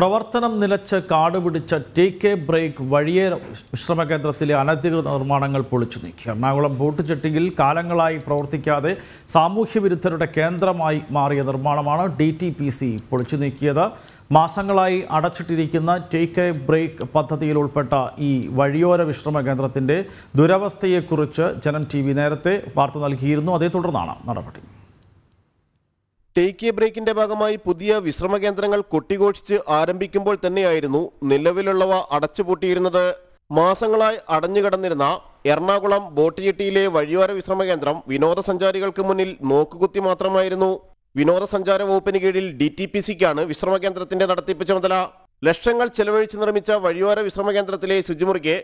പ്രവർത്തനം നിലച്ച് കാടുപിടിച്ച ടി കെ ബ്രേക്ക് വഴിയേ വിശ്രമ കേന്ദ്രത്തിലെ അനധികൃത നിർമ്മാണങ്ങൾ പൊളിച്ചു നീക്കി എറണാകുളം ബോട്ടുചെട്ടിയിൽ കാലങ്ങളായി പ്രവർത്തിക്കാതെ സാമൂഹ്യവിരുദ്ധരുടെ കേന്ദ്രമായി മാറിയ നിർമ്മാണമാണ് ഡി ടി പി സി പൊളിച്ചു നീക്കിയത് മാസങ്ങളായി അടച്ചിട്ടിരിക്കുന്ന ടി കെ ബ്രേക്ക് പദ്ധതിയിൽ ഉൾപ്പെട്ട ഈ വഴിയോര വിശ്രമ കേന്ദ്രത്തിൻ്റെ ദുരവസ്ഥയെക്കുറിച്ച് ജനം ടി വി നേരത്തെ വാർത്ത നൽകിയിരുന്നു അതേ തുടർന്നാണ് നടപടി ടേക്ക് എ ബ്രേക്കിന്റെ ഭാഗമായി പുതിയ വിശ്രമ കേന്ദ്രങ്ങൾ കൊട്ടിഘോഷിച്ച് ആരംഭിക്കുമ്പോൾ തന്നെയായിരുന്നു നിലവിലുള്ളവ അടച്ചുപൂട്ടിയിരുന്നത് മാസങ്ങളായി അടഞ്ഞുകിടന്നിരുന്ന എറണാകുളം ബോട്ടുചെട്ടിയിലെ വഴിയോര വിശ്രമ കേന്ദ്രം വിനോദസഞ്ചാരികൾക്ക് മുന്നിൽ നോക്കുകുത്തി മാത്രമായിരുന്നു വിനോദസഞ്ചാര വകുപ്പിന് കീഴിൽ ഡി ടി പി സിക്കാണ് വിശ്രമ കേന്ദ്രത്തിന്റെ നടത്തിപ്പ് ചുമതല ലക്ഷങ്ങൾ ചെലവഴിച്ച് നിർമ്മിച്ച വഴിയോര വിശ്രമ കേന്ദ്രത്തിലെ ശുചിമുറിക്ക്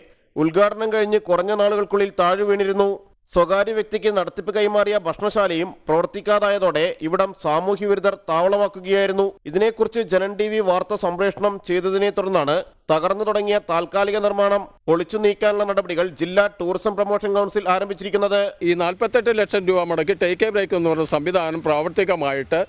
ഉദ്ഘാടനം കഴിഞ്ഞ് കുറഞ്ഞ നാളുകൾക്കുള്ളിൽ താഴെ വീണിരുന്നു സ്വകാര്യ വ്യക്തിക്ക് നടത്തിപ്പ് കൈമാറിയ ഭക്ഷണശാലയും പ്രവർത്തിക്കാതായതോടെ ഇവിടം വിരുദ്ധർ താവളമാക്കുകയായിരുന്നു ഇതിനെക്കുറിച്ച് ജനൻ ടി വി വാർത്ത സംപ്രേഷണം ചെയ്തതിനെ തുടർന്നാണ് തകർന്നു തുടങ്ങിയ താൽക്കാലിക നിർമ്മാണം പൊളിച്ചു നീക്കാനുള്ള നടപടികൾ ജില്ലാ ടൂറിസം പ്രൊമോഷൻ കൗൺസിൽ ആരംഭിച്ചിരിക്കുന്നത് ഈ നാൽപ്പത്തെട്ട് ലക്ഷം രൂപ മുടക്കി ടേക്ക് ബ്രേക്ക് എന്ന് പറഞ്ഞ സംവിധാനം പ്രാവർത്തികമായിട്ട്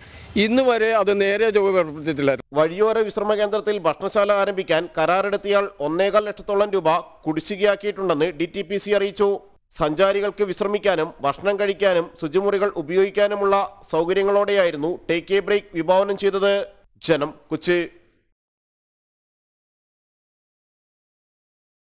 ഇന്ന് വരെ അത് നേരെ പ്രവർത്തിച്ചിട്ടില്ല വഴിയോര വിശ്രമ കേന്ദ്രത്തിൽ ഭക്ഷണശാല ആരംഭിക്കാൻ കരാറെടുത്തിയാൽ ഒന്നേകാൽ ലക്ഷത്തോളം രൂപ കുടിശ്ശികയാക്കിയിട്ടുണ്ടെന്ന് ഡി അറിയിച്ചു സഞ്ചാരികൾക്ക് വിശ്രമിക്കാനും ഭക്ഷണം കഴിക്കാനും ശുചിമുറികൾ ഉപയോഗിക്കാനുമുള്ള സൗകര്യങ്ങളോടെയായിരുന്നു ടേക്ക് എ ബ്രേക്ക് വിഭാവനം ചെയ്തത് ജനം കൊച്ചി